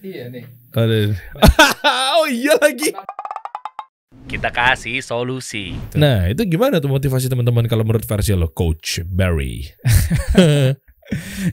Iya nih. Aduh. oh iya lagi. Kita kasih solusi. Nah itu gimana tuh motivasi teman-teman kalau menurut versi lo Coach Barry?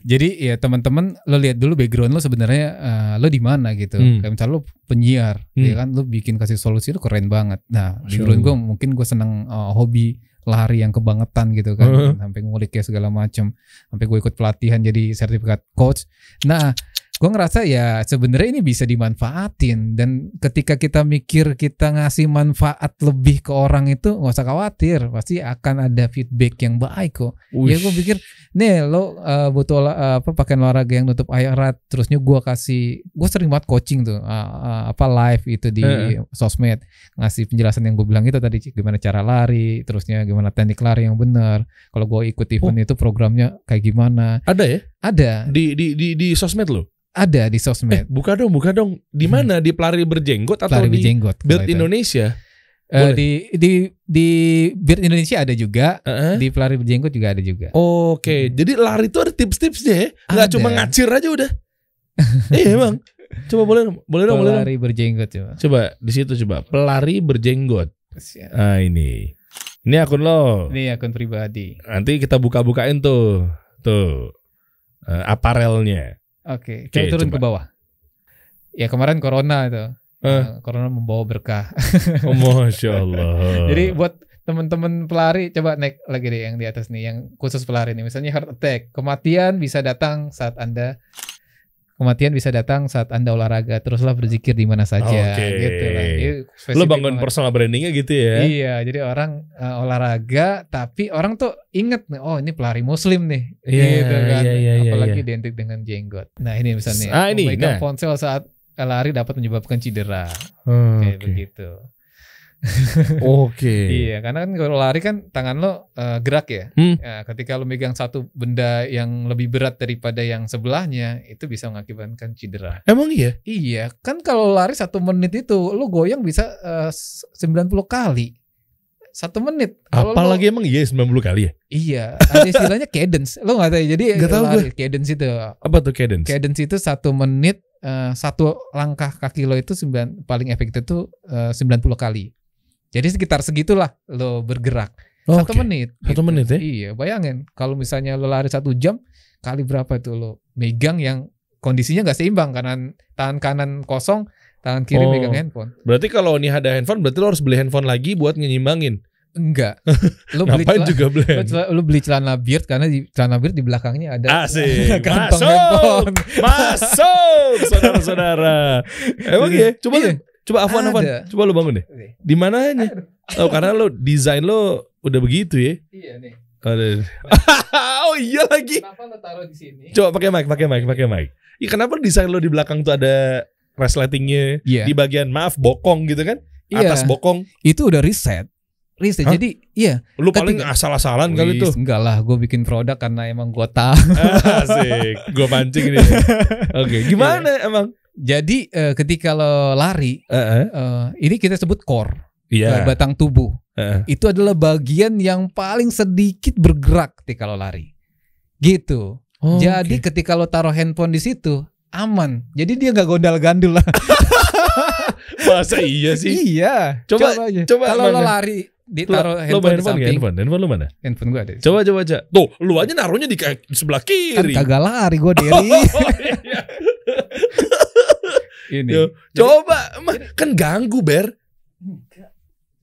Jadi ya teman-teman lo lihat dulu background lo sebenarnya uh, lo di mana gitu. Hmm. Kayak misalnya lo penyiar, ya hmm. ya kan lo bikin kasih solusi lo keren banget. Nah, background gue mungkin gue seneng uh, hobi lari yang kebangetan gitu kan, uh -huh. sampai ngulik ya segala macem, sampai gue ikut pelatihan jadi sertifikat coach. Nah, gue ngerasa ya sebenarnya ini bisa dimanfaatin dan ketika kita mikir kita ngasih manfaat lebih ke orang itu nggak usah khawatir pasti akan ada feedback yang baik kok ya, Uish. ya gue pikir nih lo uh, butuh uh, apa pakai olahraga yang nutup airat terusnya gue kasih gue sering banget coaching tuh uh, uh, apa live itu di uh. sosmed ngasih penjelasan yang gue bilang itu tadi gimana cara lari terusnya gimana teknik lari yang benar kalau gue ikut event oh. itu programnya kayak gimana ada ya ada. Di di di di sosmed lo? Ada di sosmed. Eh, buka dong, buka dong. Di hmm. mana? Hmm. Di pelari berjenggot atau pelari berjenggot, di Build Indonesia? Uh, di di di Beard Indonesia ada juga, uh -huh. di pelari berjenggot juga ada juga. Oke, okay. hmm. jadi lari itu ada tips-tipsnya ya, nggak cuma ngacir aja udah. iya eh, emang. Coba boleh boleh dong boleh. Pelari berjenggot coba. Coba di situ coba pelari berjenggot. Nah Ah ini. Ini akun lo. Ini akun pribadi. Nanti kita buka-bukain tuh. Tuh uh, aparelnya. Oke, okay. okay, turun coba. ke bawah. Ya kemarin corona itu. Uh. Corona membawa berkah. oh, Masya Allah. Jadi buat teman-teman pelari coba naik lagi deh yang di atas nih yang khusus pelari nih misalnya heart attack kematian bisa datang saat anda kematian bisa datang saat anda olahraga teruslah berzikir di mana saja okay. gitu lah. lo bangun banget. personal brandingnya gitu ya? Iya, jadi orang uh, olahraga tapi orang tuh inget nih, oh ini pelari muslim nih, yeah, gitu kan. Yeah, yeah, yeah, Apalagi yeah. identik dengan jenggot. Nah ini misalnya, ah, ini, memegang nah. ponsel saat lari dapat menyebabkan cedera, hmm, kayak okay. begitu. Oke. Okay. iya, karena kan kalau lari kan tangan lo uh, gerak ya. Hmm. ya. Ketika lo megang satu benda yang lebih berat daripada yang sebelahnya, itu bisa mengakibatkan cedera. Emang iya? Iya, kan kalau lari satu menit itu lo goyang bisa eh, uh, 90 kali. Satu menit. Apalagi lo, emang iya 90 kali ya? Iya, ada istilahnya cadence. Lo gak tahu ya, jadi gak tahu lari, gue. cadence itu. Apa tuh cadence? Cadence itu satu menit Uh, satu langkah kaki lo itu sembilan, paling efektif itu uh, 90 kali. Jadi sekitar segitulah lo bergerak. Oh, satu okay. menit. Satu gitu. menit ya? Iya, bayangin kalau misalnya lo lari satu jam kali berapa itu lo megang yang kondisinya gak seimbang kanan tangan kanan kosong, tangan kiri oh, megang handphone. Berarti kalau ini ada handphone berarti lo harus beli handphone lagi buat nyimbangin. Enggak. Lo beli celana, juga beli. Lu, beli celana beard karena di celana beard di belakangnya ada Asik. kantong masuk. Handphone. Masuk, saudara-saudara. Emang ya? Coba iya. Coba Afwan, Afwan, coba lu bangun deh. Di mana mananya? Oh, karena lo desain lo udah begitu ya. Iya nih. oh iya lagi. Kenapa lo taruh di sini? Coba pakai mic, pakai mic, pakai mic. Iya kenapa desain lo di belakang tuh ada resletingnya yeah. di bagian maaf bokong gitu kan? Yeah. Atas bokong. Itu udah riset. Riset. Hah? Jadi iya. Lu paling asal-asalan kali itu. Enggak lah, gue bikin produk karena emang gue tahu. Asik. Gue pancing ini. Oke, okay. gimana yeah. emang? Jadi uh, ketika lo lari, uh -uh. Uh, ini kita sebut core, yeah. Iya. batang tubuh. Uh -uh. Itu adalah bagian yang paling sedikit bergerak ketika lo lari. Gitu. Oh, Jadi okay. ketika lo taruh handphone di situ, aman. Jadi dia nggak gondal-gandul lah. Masa iya sih? Iya. Coba coba, aja. coba kalau lo ya. lari ditaruh lo, handphone, lo handphone di samping. Handphone, handphone lo mana? Handphone gua ada. Coba coba aja. Tuh, lu aja naruhnya di, di sebelah kan kiri. Kan kagak lari gue, diri. Oh, iya ini. Yo, coba Jadi, kan ganggu ber. Enggak.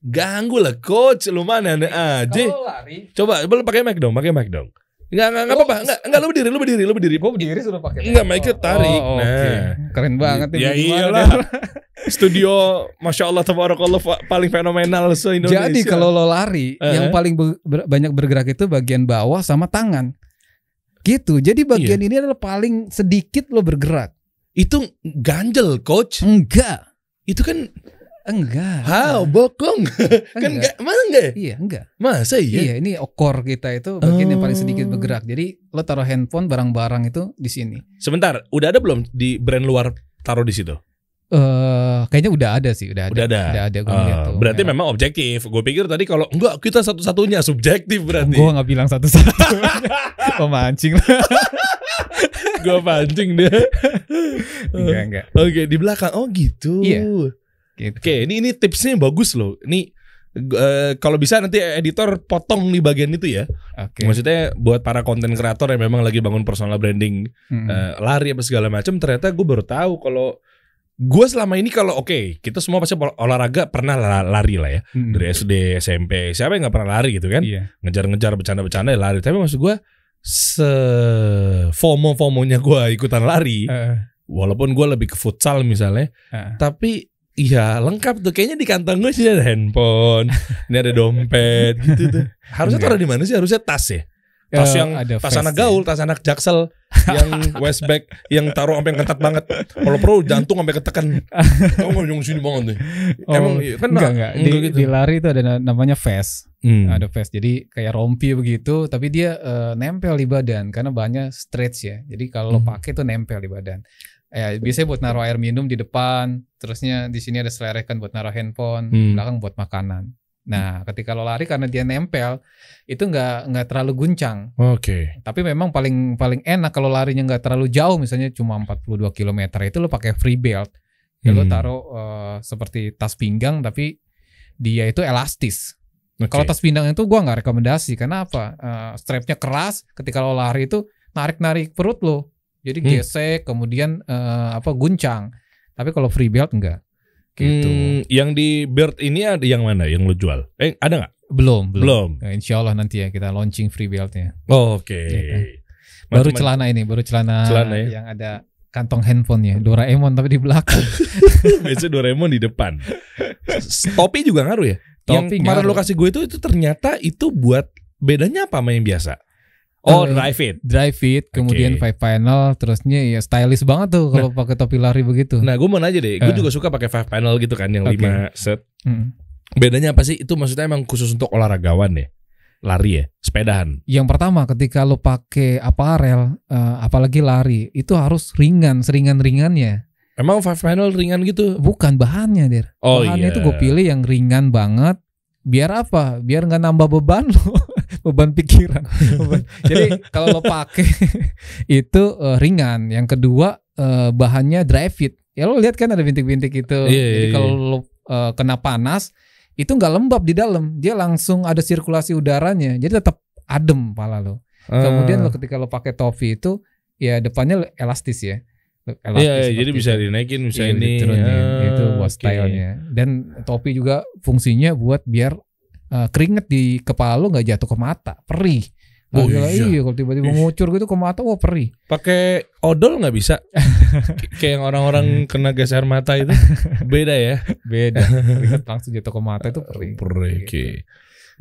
Ganggu lah coach lu mana aja. Ah, lari. Coba belum pakai mic dong, pakai mic dong. Enggak, enggak, enggak apa-apa. Oh. Enggak, enggak lu berdiri, lu berdiri, lu berdiri. Gua berdiri sudah pakai. Enggak, mic tarik. Oh, oh, nah. Okay. Keren banget ya. Ya iyalah. Studio Masya Allah tabarakallah paling fenomenal se-Indonesia. Jadi kalau lo lari, uh eh. -huh. yang paling ber banyak bergerak itu bagian bawah sama tangan. Gitu. Jadi bagian iya. ini adalah paling sedikit lo bergerak. Itu ganjel coach. Enggak. Itu kan Enggak. hau Bokong. Enggak. kan enggak, mana enggak Iya, enggak. Masa iya? Iya, ini okor kita itu bagian oh. yang paling sedikit oh. bergerak. Jadi lo taruh handphone barang-barang itu di sini. Sebentar, udah ada belum di brand luar taruh di situ? Uh, kayaknya udah ada sih, udah ada. Udah ada. Udah ada gua uh, tuh, berarti ya. memang objektif. Gue pikir tadi kalau enggak kita satu-satunya subjektif berarti. Gue nggak bilang satu-satu. Pemancing. gue pancing deh. enggak enggak. Oke okay, di belakang. Oh gitu. Iya. Gitu. Oke okay, ini ini tipsnya bagus loh. Ini Uh, kalau bisa nanti editor potong di bagian itu ya. Okay. Maksudnya buat para konten kreator yang memang lagi bangun personal branding, mm -hmm. uh, lari apa segala macam, ternyata gue baru tahu kalau gue selama ini kalau oke okay, kita semua pasti olahraga pernah lari lah ya hmm. dari SD SMP siapa yang nggak pernah lari gitu kan iya. ngejar-ngejar bercanda-bercanda ya lari tapi maksud gue se fomo fomonya gue ikutan lari uh. walaupun gue lebih ke futsal misalnya uh. tapi Iya lengkap tuh kayaknya di kantong gue sih ada handphone, ini ada dompet gitu tuh. Harusnya taruh di mana sih? Harusnya tas ya tas eh, yang ada tas anak ya. gaul, tas anak jaksel, yang bag yang taruh sampai ketat banget. Kalau pro jantung sampai ketekan. Kamu yang sini banget nih. Oh, Emang iya, kan enggak, enggak. Di, enggak gitu. di lari itu ada namanya vest. Hmm. Ada vest. Jadi kayak rompi begitu, tapi dia uh, nempel di badan karena bahannya stretch ya. Jadi kalau hmm. pakai itu nempel di badan. Eh, biasanya buat naruh air minum di depan, terusnya di sini ada selerekan buat naruh handphone, hmm. belakang buat makanan. Nah, hmm. ketika lo lari karena dia nempel, itu nggak nggak terlalu guncang. Oke. Okay. Tapi memang paling paling enak kalau larinya nggak terlalu jauh, misalnya cuma 42 km itu lo pakai free belt. Ya hmm. lo taruh uh, seperti tas pinggang tapi dia itu elastis. Okay. Kalau tas pinggang itu gua nggak rekomendasi karena apa? Uh, strapnya keras, ketika lo lari itu narik-narik perut lo. Jadi hmm. gesek, kemudian uh, apa guncang. Tapi kalau free belt enggak. Gitu. Hmm, yang di Bird ini ada yang mana yang lo jual? Eh ada nggak? Belum, belum. belum. Nah, insya Allah nanti ya kita launching free beltnya. Oh, Oke. Okay. Ya, kan? Baru celana ini, baru celana, ya? yang ada kantong handphonenya Doraemon tapi di belakang. Biasanya Doraemon di depan. Topi juga ngaruh ya. Topi yang kemarin lokasi gue itu itu ternyata itu buat bedanya apa sama yang biasa? Oh, nah, iya. drive fit, Drive fit, kemudian okay. five panel, terusnya ya stylish banget tuh kalau nah, pakai topi lari begitu. Nah, gue mau nanya deh, gue uh. juga suka pakai five panel gitu kan yang okay. lima set. Hmm. Bedanya apa sih? Itu maksudnya emang khusus untuk olahragawan ya? Lari ya, sepedahan. Yang pertama, ketika lo pakai aparel, uh, eh, apalagi lari, itu harus ringan, seringan-ringannya. Emang five panel ringan gitu? Bukan bahannya, dir. Oh, bahannya iya. itu gue pilih yang ringan banget. Biar apa? Biar nggak nambah beban lo. beban pikiran. Jadi kalau lo pakai itu uh, ringan. Yang kedua uh, bahannya dry fit. Ya lo lihat kan ada bintik-bintik itu. Yeah, iya, Jadi kalau yeah. lo uh, kena panas itu nggak lembab di dalam, dia langsung ada sirkulasi udaranya. Jadi tetap adem pala lo. Uh. Kemudian lo ah. ketika lo pakai topi itu ya depannya elastis ya. Elastis iya, iya jadi itu. bisa dinaikin bisa iya, ini ya, itu buat okay. stylenya. Dan topi juga fungsinya buat biar Eh, keringet di kepala lu nggak jatuh ke mata, perih. Oh iya. iya kalau tiba-tiba ngucur gitu ke mata wah perih. Pakai odol nggak bisa. kayak yang orang-orang kena gas air mata itu beda ya. Beda. Keringet langsung jatuh ke mata itu perih. Perih. Gitu.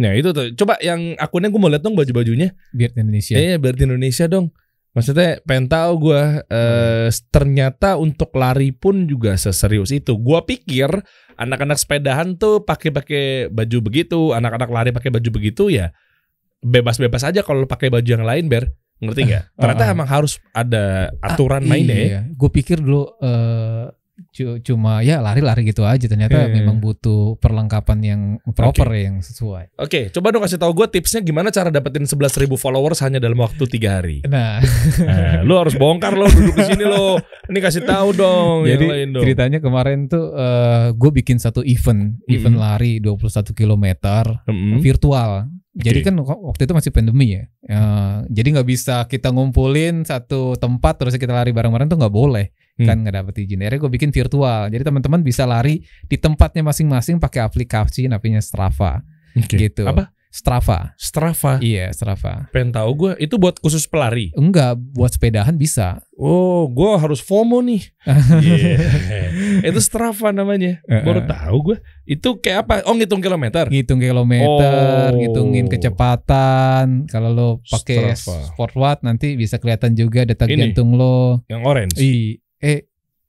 Nah itu tuh. Coba yang akunnya gue mau lihat dong baju-bajunya. di Indonesia. Iya, eh, di Indonesia dong. Maksudnya pengen tahu gue eh, hmm. ternyata untuk lari pun juga seserius itu. Gue pikir anak-anak sepedahan tuh pakai-pakai baju begitu, anak-anak lari pakai baju begitu ya bebas-bebas aja kalau pakai baju yang lain ber ngerti nggak? Eh, ternyata uh, uh. emang harus ada aturan ah, mainnya. Ya. Iya. Gue pikir dulu uh, cuma ya lari-lari gitu aja ternyata hmm. memang iya. butuh perlengkapan yang proper okay. yang sesuai. Oke, okay, coba dong kasih tahu gue tipsnya gimana cara dapetin 11.000 followers hanya dalam waktu tiga hari. Nah, nah eh, lo harus bongkar lo duduk di sini lo. Ini kasih tahu dong. Jadi yang lain dong. ceritanya kemarin tuh uh, eh, gue bikin satu event, -hmm. event lari 21 km mm -hmm. virtual. Okay. Jadi kan waktu itu masih pandemi ya, uh, jadi nggak bisa kita ngumpulin satu tempat terus kita lari bareng-bareng tuh nggak boleh. Kan hmm. kan nggak dapet izin. Akhirnya gue bikin virtual. Jadi teman-teman bisa lari di tempatnya masing-masing pakai aplikasi namanya Strava. Okay. Gitu. Apa? Strava. Strava. Iya, Strava. Pengen tahu gue, itu buat khusus pelari? Enggak, buat sepedahan bisa. Oh, gue harus FOMO nih. yeah. itu Strava namanya. Baru tahu gue. Itu kayak apa? Oh, ngitung kilometer. Ngitung kilometer, oh. ngitungin kecepatan. Kalau lo pakai sportwatch sport watch nanti bisa kelihatan juga detak Ini, jantung lo. Yang orange. Iya eh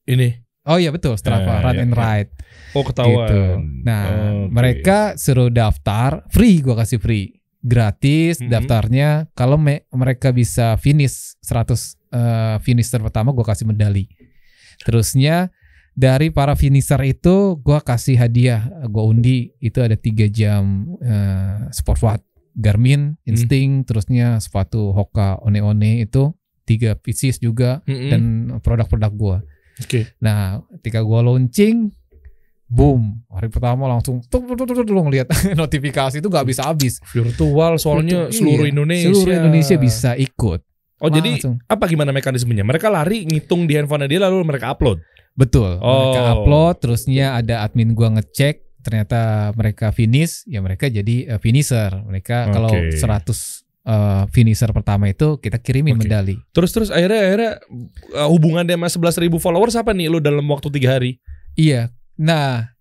ini Oh iya betul Strava, nah, Run iya, and iya. Ride. Oh ketahuan. Gitu. Nah okay. mereka suruh daftar, free gue kasih free, gratis mm -hmm. daftarnya. Kalau me mereka bisa finish 100 uh, eh, finisher pertama, gue kasih medali. Terusnya dari para finisher itu gue kasih hadiah, gue undi itu ada tiga jam uh, sport watch, Garmin, mhm. Instinct, -hmm. terusnya sepatu Hoka One One itu tiga pieces juga mm -hmm. dan produk-produk gua. Oke. Okay. Nah, ketika gua launching boom hari pertama langsung tuh tuh tuh tuh, ngelihat notifikasi itu gak bisa habis virtual soalnya virtual, seluruh Indonesia seluruh Indonesia bisa ikut oh langsung. jadi apa gimana mekanismenya mereka lari ngitung di handphone dia lalu mereka upload betul oh. mereka upload terusnya ada admin gua ngecek ternyata mereka finish ya mereka jadi eh, finisher mereka okay. kalau 100 uh, finisher pertama itu kita kirimin okay. medali. Terus terus akhirnya akhirnya uh, hubungannya sama sebelas ribu followers apa nih lo dalam waktu tiga hari? Iya. Nah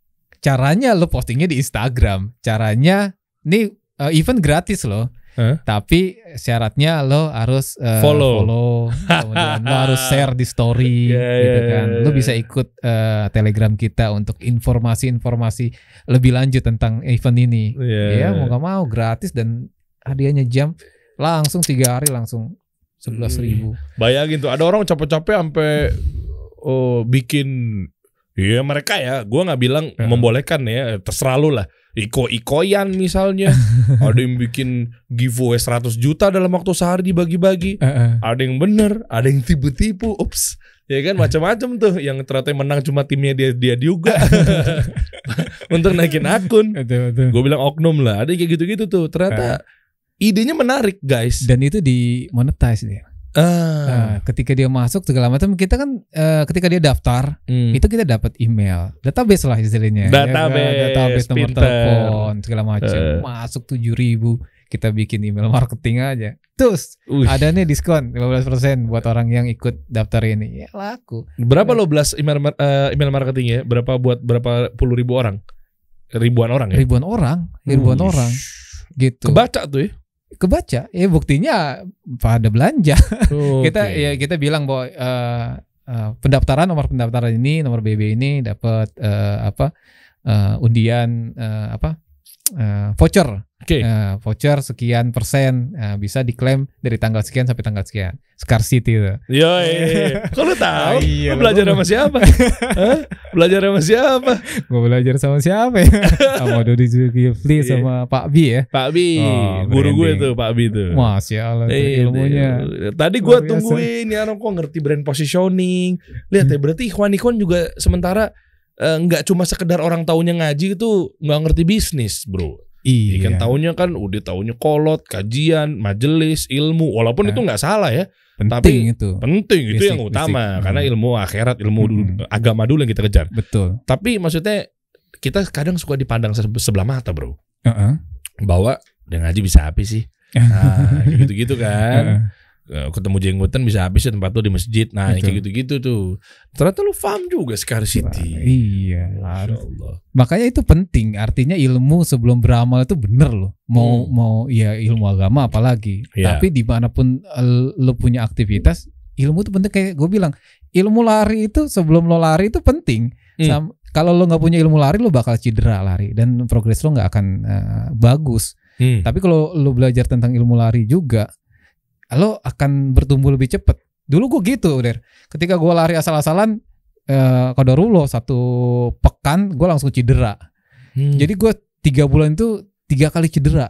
caranya lo postingnya di Instagram. Caranya nih eh, uh, event gratis loh. Huh? Tapi syaratnya lo harus uh, follow, follow kemudian lo harus share di story, yeah, gitu iya, kan. Yeah, Lo iya. bisa ikut uh, Telegram kita untuk informasi-informasi lebih lanjut tentang event ini. Yeah. Ya iya. mau gak mau gratis dan hadiahnya jam langsung tiga hari langsung sebelas hmm. ribu. Hmm. Bayangin tuh ada orang capek-capek sampai oh, bikin ya mereka ya, gue nggak bilang hmm. membolehkan ya, terserah lu lah. Iko Ikoyan misalnya, ada yang bikin giveaway 100 juta dalam waktu sehari dibagi-bagi, ada yang bener, ada yang tipu-tipu, ups, ya kan macam-macam tuh, yang ternyata yang menang cuma timnya dia dia juga untuk naikin akun. Gue bilang oknum lah, ada kayak gitu-gitu tuh, ternyata idenya menarik guys dan itu di monetize dia Uh. Uh, ketika dia masuk segala macam kita kan uh, ketika dia daftar hmm. itu kita dapat email database lah istilahnya ya kan? database, ya, database nomor telepon segala macam uh. masuk tujuh ribu kita bikin email marketing aja terus Uish. ada nih diskon 15% buat orang yang ikut daftar ini ya laku berapa loh lo belas email uh, email marketing ya berapa buat berapa puluh ribu orang ribuan orang ya ribuan orang ribuan Uish. orang gitu kebaca tuh ya kebaca ya buktinya pada belanja okay. kita ya kita bilang bahwa uh, uh, pendaftaran nomor pendaftaran ini nomor BB ini dapat uh, apa uh, undian uh, apa uh, voucher. Okay. Uh, eh, voucher sekian persen uh, bisa diklaim dari tanggal sekian sampai tanggal sekian. Scarcity itu. Yo, kok lu tahu? Ah, iya, belajar sama siapa? Belajar sama siapa? Gue belajar sama siapa sama Dodi Zulkifli iya. sama Pak Bi ya. Pak Bi, oh, guru gue itu Pak Bi itu. Masya Allah iya, ilmunya. Iya. Tadi gue tungguin ya, kok ngerti brand positioning. Lihat ya, berarti Ikhwan Ikhwan juga sementara Eh, nggak cuma sekedar orang tahunya ngaji itu nggak ngerti bisnis, bro. Iya. Ikan tahunya kan udah tahunya kolot, kajian, majelis, ilmu. Walaupun nah, itu ah. nggak salah ya. Penting tapi itu. Penting itu yang utama basic. Ah. karena ilmu akhirat, ilmu hmm. agama dulu yang kita kejar. Betul. Tapi maksudnya kita kadang suka dipandang sebelah mata, bro. Uh -uh. Bahwa udah ngaji bisa apa sih? Nah, gitu-gitu kan. Uh -uh Eh, ketemu jenggotan bisa habis tempat tuh di masjid. Nah, Betul. kayak gitu-gitu tuh. Ternyata lu paham juga scarcity. Wah, iya, harus. Makanya itu penting. Artinya ilmu sebelum beramal itu bener loh. Mau hmm. mau ya ilmu agama apalagi. Yeah. Tapi dimanapun eh, lu punya aktivitas, ilmu itu penting kayak gue bilang. Ilmu lari itu sebelum lo lari itu penting. Hmm. Sam, kalau lo nggak punya ilmu lari lo bakal cedera lari dan progres lo nggak akan uh, bagus. Hmm. Tapi kalau lo belajar tentang ilmu lari juga lo akan bertumbuh lebih cepat. Dulu gue gitu, Der. Ketika gue lari asal-asalan, eh, lo satu pekan gue langsung cedera. Hmm. Jadi gue tiga bulan itu tiga kali cedera.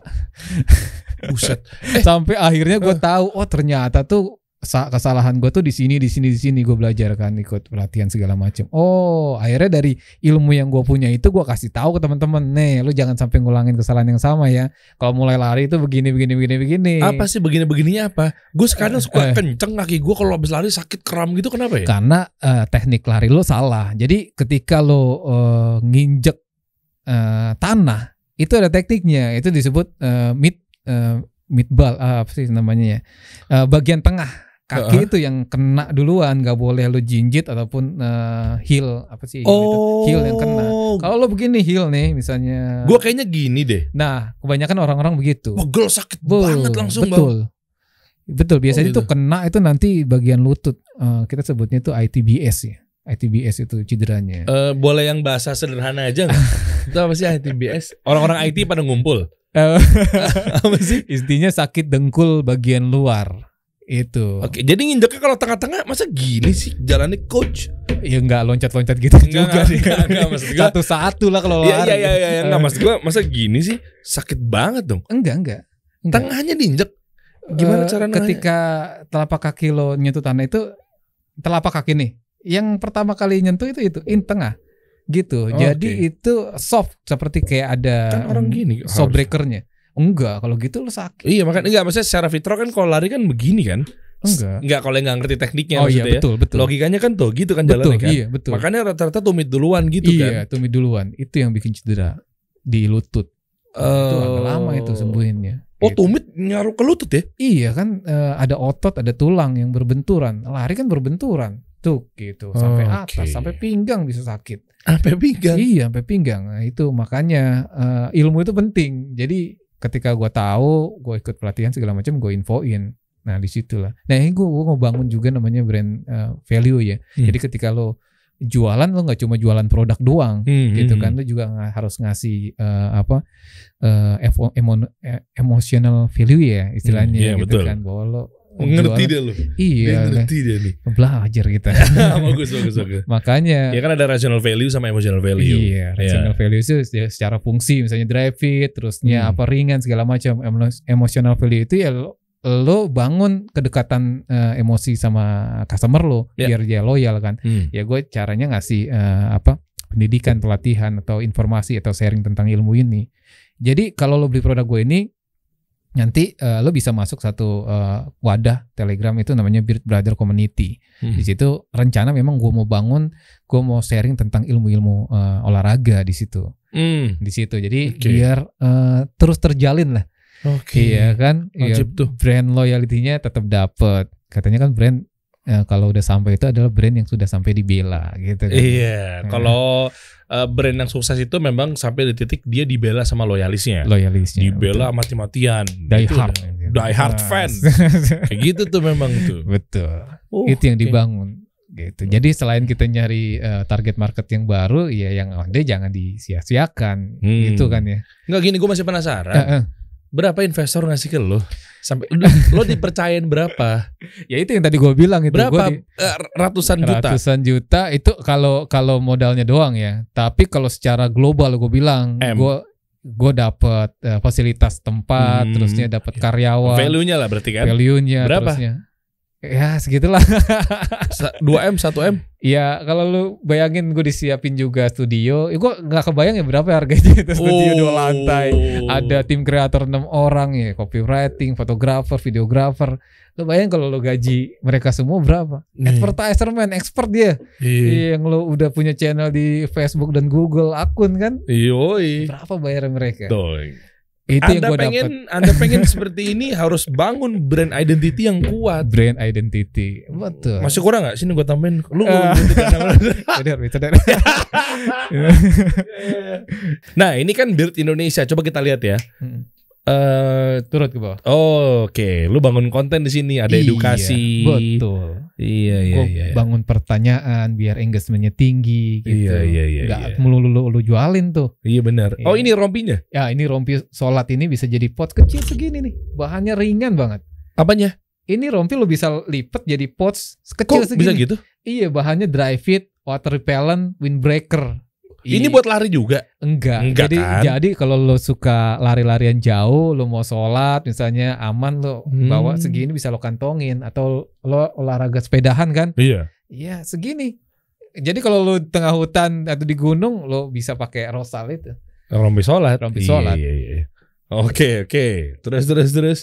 Buset. Eh. Sampai akhirnya gue eh. tahu, oh ternyata tuh kesalahan gue tuh di sini di sini di sini gue belajar kan ikut pelatihan segala macam oh akhirnya dari ilmu yang gue punya itu gue kasih tahu ke teman-teman nih lu jangan sampai ngulangin kesalahan yang sama ya kalau mulai lari itu begini begini begini begini apa sih begini begininya apa gue sekarang eh, suka eh, kenceng kaki gue kalau habis lari sakit kram gitu kenapa ya karena uh, teknik lari lo salah jadi ketika lo uh, eh, nginjek uh, tanah itu ada tekniknya itu disebut uh, mid uh, meatball uh, apa sih namanya ya uh, bagian tengah kaki uh itu yang kena duluan nggak boleh lu jinjit ataupun uh, heel apa sih oh. heel yang kena oh. kalau lu begini heel nih misalnya gua kayaknya gini deh nah kebanyakan orang-orang begitu pegel oh, sakit Bul, banget langsung betul bang. betul biasanya oh, gitu. itu kena itu nanti bagian lutut uh, kita sebutnya itu ITBS ya ITBS itu cederanya uh, boleh yang bahasa sederhana aja itu apa sih ITBS orang-orang IT pada ngumpul apa sih istinya sakit dengkul bagian luar itu. Oke, jadi nginjeknya kalau tengah-tengah masa gini sih jalannya coach? Ya nggak loncat-loncat gitu enggak, juga enggak, sih. Enggak, enggak, Satu-satu lah kalau iya, iya, lari. Iya, iya, iya, ya, enggak mas gua masa gini sih sakit banget dong. Enggak, enggak. enggak. Tengahnya diinjek. Gimana uh, cara Ketika telapak kaki lo nyentuh tanah itu telapak kaki nih. Yang pertama kali nyentuh itu itu in tengah gitu. Oh, Jadi okay. itu soft seperti kayak ada kan orang gini sobrekernya. Enggak, kalau gitu lu sakit. Iya, makanya enggak maksudnya secara fitro kan kalau lari kan begini kan. Enggak. Enggak kalau enggak ngerti tekniknya oh, iya, ya. betul, ya. betul. Logikanya kan tuh gitu kan jalannya kan. Iya, betul. Makanya rata-rata tumit duluan gitu iya, kan. Iya, tumit duluan. Itu yang bikin cedera di lutut. Uh, itu agak eh, lama itu sembuhinnya. Oh, gitu. tumit nyaruh ke lutut ya? Iya kan uh, ada otot, ada tulang yang berbenturan. Lari kan berbenturan. Tuh gitu, sampai oh, okay. atas, sampai pinggang bisa sakit. Sampai pinggang. Iya, sampai pinggang. Nah, itu makanya uh, ilmu itu penting. Jadi ketika gue tahu gue ikut pelatihan segala macam gue infoin nah disitulah nah ini gue mau bangun juga namanya brand uh, value ya hmm. jadi ketika lo jualan lo nggak cuma jualan produk doang hmm, hmm gitu kan hmm. lo juga harus ngasih uh, apa uh, emo, emotional value ya istilahnya hmm, yeah, gitu betul. kan bahwa lo Oh, Mengerti dia lu. Iya. Dia kan? ngerti dia nih. Belajar kita. bagus bagus bagus. Makanya. Ya kan ada rational value sama emotional value. Iya. iya. Rational yeah. value itu secara fungsi misalnya drive fit, terusnya hmm. apa ringan segala macam. Emotional value itu ya lo, lo bangun kedekatan uh, emosi sama customer lo yeah. biar dia loyal kan. Hmm. Ya gue caranya ngasih uh, apa pendidikan, pelatihan atau informasi atau sharing tentang ilmu ini. Jadi kalau lo beli produk gue ini nanti uh, lo bisa masuk satu uh, wadah Telegram itu namanya Beard Brother Community. Hmm. Di situ rencana memang gue mau bangun, gue mau sharing tentang ilmu-ilmu uh, olahraga di situ. Hmm. Di situ. Jadi okay. biar uh, terus terjalin lah. Oke. Okay. Iya kan? Iya, tuh. Brand loyalitinya tetap dapet. Katanya kan brand ya, kalau udah sampai itu adalah brand yang sudah sampai dibela gitu kan. Iya, hmm. kalau eh, brand yang sukses itu memang sampai di titik dia dibela sama loyalisnya. Loyalisnya. Dibela mati-matian. Die gitu hard. Gitu. Die hard ah. fans. Kayak gitu tuh memang tuh. Betul. Uh, itu yang okay. dibangun gitu. Jadi hmm. selain kita nyari uh, target market yang baru, ya yang ada jangan disia-siakan, gitu hmm. gitu kan ya. Enggak gini, gue masih penasaran. Uh -uh. Berapa investor ngasih ke lo? sampai lo dipercayain berapa ya itu yang tadi gue bilang itu berapa gua di, eh, ratusan juta ratusan juta itu kalau kalau modalnya doang ya tapi kalau secara global gue bilang gue gue dapat uh, eh, fasilitas tempat hmm. terusnya dapat iya. karyawan value nya lah berarti kan value nya berapa terusnya Ya segitulah. 2M, 1M? Iya, kalau lu bayangin gue disiapin juga studio. Ya, gue gak kebayang ya berapa harganya itu studio oh. dua lantai. Ada tim kreator 6 orang ya, copywriting, fotografer, videografer. Lu bayangin kalau lu gaji mereka semua berapa? Nih. Advertiser man, expert dia. Iya. iya. Yang lu udah punya channel di Facebook dan Google akun kan? Iya. Berapa bayaran mereka? Doi. Itu anda yang gua pengen, dapet. Anda pengen seperti ini harus bangun brand identity yang kuat. Brand identity, betul. Masih kurang nggak? Sini gue tambahin. Lu uh, nah ini kan build Indonesia. Coba kita lihat ya. Hmm. Uh, turut ke bawah. Oh, Oke, okay. lu bangun konten di sini, ada iya, edukasi. Betul. Iya iya Gua iya. iya. Bangun pertanyaan biar engagementnya tinggi gitu. Iya iya iya. Gak iya. melulu lu, lu jualin tuh. Iya benar. Iya. Oh ini rompinya? Ya ini rompi sholat ini bisa jadi pot kecil segini nih. Bahannya ringan banget. Apanya? Ini rompi lu bisa lipet jadi pots kecil Kok segini. Bisa gitu? Iya bahannya dry fit, water repellent, windbreaker. Ini iya. buat lari juga? Enggak. Enggak jadi kan? jadi kalau lo suka lari-larian jauh, lo mau sholat misalnya aman lo hmm. bawa segini bisa lo kantongin atau lo olahraga sepedahan kan? Iya. Iya segini. Jadi kalau lo tengah hutan atau di gunung lo bisa pakai rosal itu. Rompi sholat. Rompi sholat. Iya, iya, iya. Oke oke. Terus terus terus.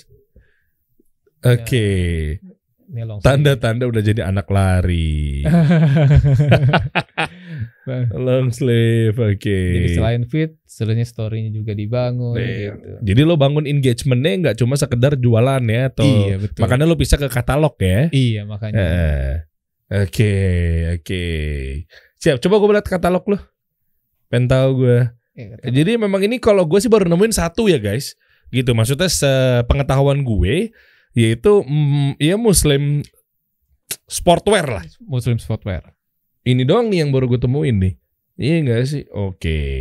Oke. Ya, okay. Tanda-tanda udah jadi anak lari. Nah. Long sleeve, oke. Okay. Jadi selain fit, selainnya storynya juga dibangun iya. gitu. Jadi lo bangun engagementnya nggak cuma sekedar jualan ya atau iya, betul. makanya lo bisa ke katalog ya. Iya, makanya. Oke, eh. oke. Okay, okay. Siap, coba gue lihat katalog lo. Pengen gue. Ya, Jadi memang ini kalau gue sih baru nemuin satu ya, guys. Gitu, maksudnya sepengetahuan gue yaitu mm, ya muslim sportwear lah. Muslim sportwear ini doang nih yang baru gue temuin nih. Iya enggak sih? Oke. Okay.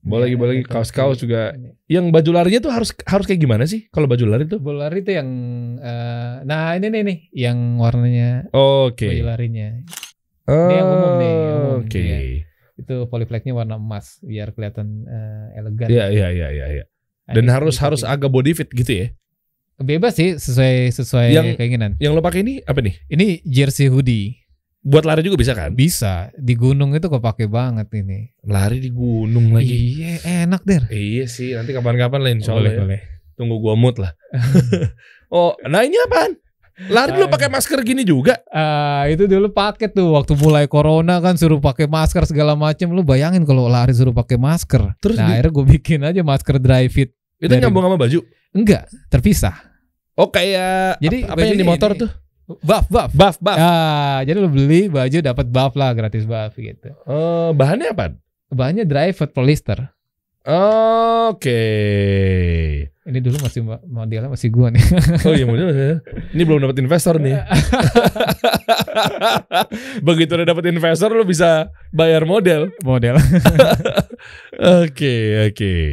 Iya, boleh lagi, boleh lagi iya, kaos-kaos iya. juga. Yang baju larinya tuh harus harus kayak gimana sih kalau baju lari tuh? Baju lari tuh yang uh, nah ini nih nih yang warnanya. Oke. Okay. Baju larinya. Uh, ini yang umum nih. Oke. Okay. Ya. Itu polyflexnya warna emas biar kelihatan uh, elegan. Iya iya iya iya Ya. Dan Adik harus harus ini. agak body fit gitu ya. Bebas sih sesuai sesuai yang, keinginan. Yang lo pakai ini apa nih? Ini jersey hoodie. Buat lari juga bisa kan? Bisa. Di gunung itu kepake banget ini. Lari di gunung lagi. Iya, enak der. Iya sih, nanti kapan-kapan lain soalnya. Boleh, ya. boleh. Tunggu gua mood lah. oh, nah ini apaan? Lari dulu ah, pakai masker gini juga. Uh, itu dulu pakai tuh waktu mulai corona kan suruh pakai masker segala macam. Lu bayangin kalau lari suruh pakai masker. Terus nah, akhirnya gue bikin aja masker dry fit. Itu dari... nyambung sama baju? Enggak, terpisah. Oh ya. jadi apa, apa yang di motor ini, tuh? buff buff buff buff Ya, jadi lo beli baju dapat buff lah gratis buff gitu uh, bahannya apa bahannya dry fat polyester oke okay. ini dulu masih modelnya masih gua nih oh iya modelnya ini belum dapat investor nih begitu udah dapat investor lo bisa bayar model model oke oke okay, okay.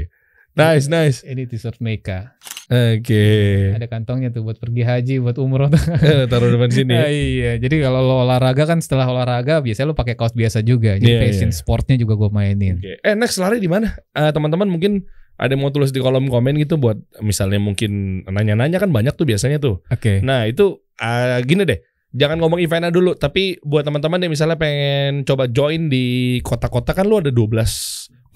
Nice, nice. Ini t-shirt Mecca. Oke. Okay. Ada kantongnya tuh buat pergi haji, buat umroh. Eh, taruh depan sini. Nah, iya. Jadi kalau lo olahraga kan setelah olahraga biasanya lo pakai kaos biasa juga. Jadi yeah, iya. fashion yeah. sportnya juga gue mainin. Okay. Eh next lari di mana? Uh, teman-teman mungkin ada yang mau tulis di kolom komen gitu buat misalnya mungkin nanya-nanya kan banyak tuh biasanya tuh. Oke. Okay. Nah itu uh, gini deh jangan ngomong eventnya dulu tapi buat teman-teman yang misalnya pengen coba join di kota-kota kan lu ada 12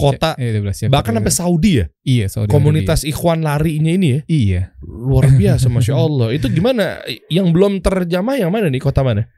kota ya, ya, bahkan sampai Saudi ya iya Saudi komunitas Arabia. Ikhwan larinya ini ya iya luar biasa masya Allah itu gimana yang belum terjamah yang mana nih kota mana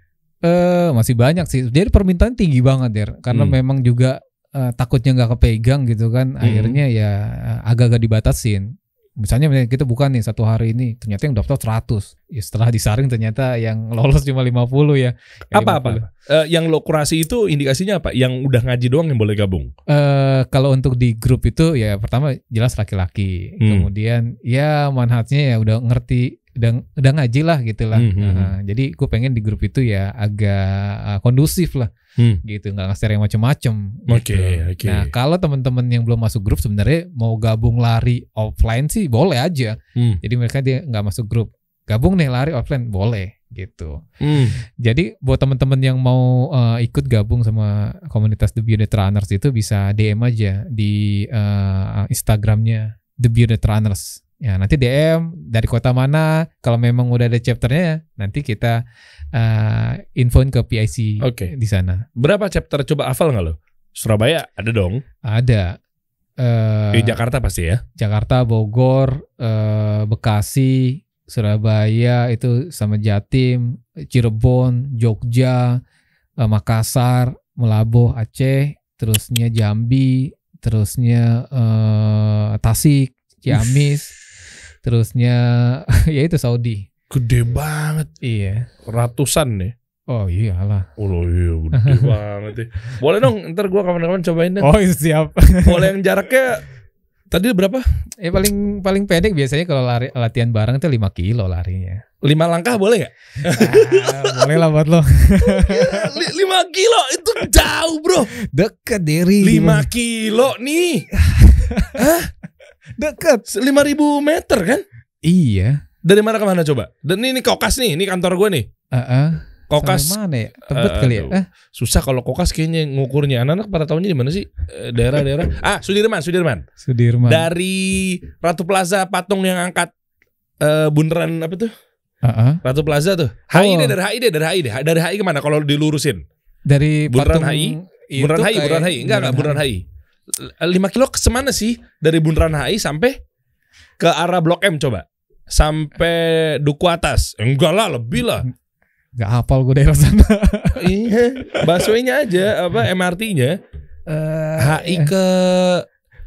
eh uh, masih banyak sih jadi permintaan tinggi banget ya karena hmm. memang juga uh, takutnya nggak kepegang gitu kan hmm. akhirnya ya eh, agak-agak dibatasin misalnya kita bukan nih satu hari ini ternyata yang daftar 100 ya setelah disaring ternyata yang lolos cuma 50 ya, ya apa apa uh, yang lokurasi itu indikasinya apa yang udah ngaji doang yang boleh gabung uh, kalau untuk di grup itu ya pertama jelas laki-laki hmm. kemudian ya manhatnya ya udah ngerti udah udah ngaji lah gitulah lah. Mm -hmm. nah, jadi gue pengen di grup itu ya agak uh, kondusif lah. Hmm. gitu nggak ngasih yang macam-macam. Oke, okay, gitu. oke. Okay. Nah kalau teman-teman yang belum masuk grup sebenarnya mau gabung lari offline sih boleh aja. Hmm. Jadi mereka dia nggak masuk grup, gabung nih lari offline boleh gitu. Hmm. Jadi buat teman-teman yang mau uh, ikut gabung sama komunitas The Beauty Runners itu bisa DM aja di uh, Instagramnya The Beauty Runners Ya, nanti DM dari kota mana, kalau memang udah ada chapternya, nanti kita uh, infoin ke PIC okay. di sana. Berapa chapter coba hafal nggak lo? Surabaya ada dong. Ada. Uh, di Jakarta pasti ya. Jakarta, Bogor, uh, Bekasi, Surabaya itu sama Jatim, Cirebon, Jogja, uh, Makassar, Melabuh Aceh, terusnya Jambi, terusnya uh, Tasik, Ciamis. terusnya ya itu Saudi gede banget iya ratusan nih Oh iyalah. Oh iya, gede banget ya. Boleh dong, ntar gue kapan-kapan cobain deh. Oh iya, siap. Boleh yang jaraknya Tadi berapa? Eh paling paling pendek biasanya kalau lari, latihan bareng itu 5 kilo larinya. 5 langkah boleh nggak? Ah, boleh lah buat lo. 5 kilo itu jauh bro. Deket dari. 5 kilo nih. Hah? dekat 5000 meter kan? Iya. Dari mana ke mana coba? Dan ini, ini kokas nih, ini kantor gue nih. Uh -uh. Kokas Sampai mana ya? Tebet uh, kali ya? Eh? Susah kalau kokas kayaknya ngukurnya. Anak-anak pada tahunnya di mana sih? Eh, daerah-daerah. ah, Sudirman, Sudirman. Sudirman. Dari Ratu Plaza patung yang angkat uh, bundaran apa tuh? uh -uh. Ratu Plaza tuh. Oh. HI deh, dari HI deh, dari HI deh. Dari HI kemana kalau dilurusin? Dari bundaran HI? Bundaran HI, Bundaran HI. Enggak, enggak, Bundaran HI. 5 kilo ke semana sih dari Bundaran HI sampai ke arah Blok M coba? Sampai Duku atas. Enggak lah, lebih lah. Enggak hafal gue daerah sana. iya, busway aja apa MRT-nya. Uh, eh, HI iya. ke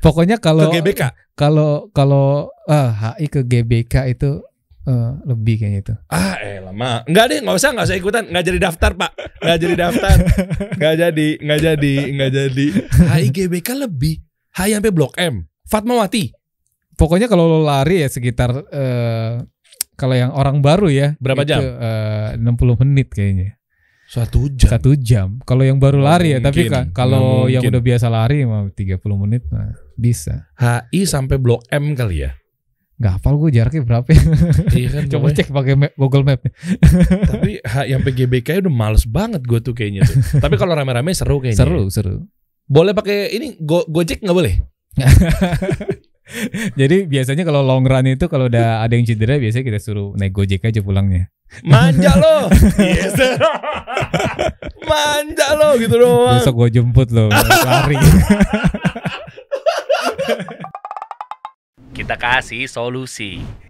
pokoknya kalau ke GBK. Kalau kalau uh, ah, HI ke GBK itu Uh, lebih kayaknya itu. Ah, eh lama. Enggak deh, nggak usah, nggak usah ikutan. Nggak jadi daftar, Pak. Nggak jadi daftar. Nggak jadi, nggak jadi, nggak jadi. HIGBK lebih. Hai sampai Blok M. Fatmawati. Pokoknya kalau lo lari ya sekitar uh, kalau yang orang baru ya. Berapa itu, jam? Eh, uh, 60 menit kayaknya. Satu jam. Satu jam. Kalau yang baru oh, lari mungkin, ya, tapi kalau yang udah biasa lari mah 30 menit mah bisa. HI sampai Blok M kali ya nggak hafal gue jaraknya berapa ya. Iya kan, Coba cek pakai map, Google Map. Tapi yang PGBK udah males banget gue tuh kayaknya tuh. Tapi kalau rame-rame seru kayaknya. Seru, seru. Boleh pakai ini go, Gojek nggak boleh? Jadi biasanya kalau long run itu kalau udah ada yang cedera biasanya kita suruh naik Gojek aja pulangnya. Manja lo. Yes. Manja lo gitu doang. Besok gue jemput lo lari. kita kasih solusi.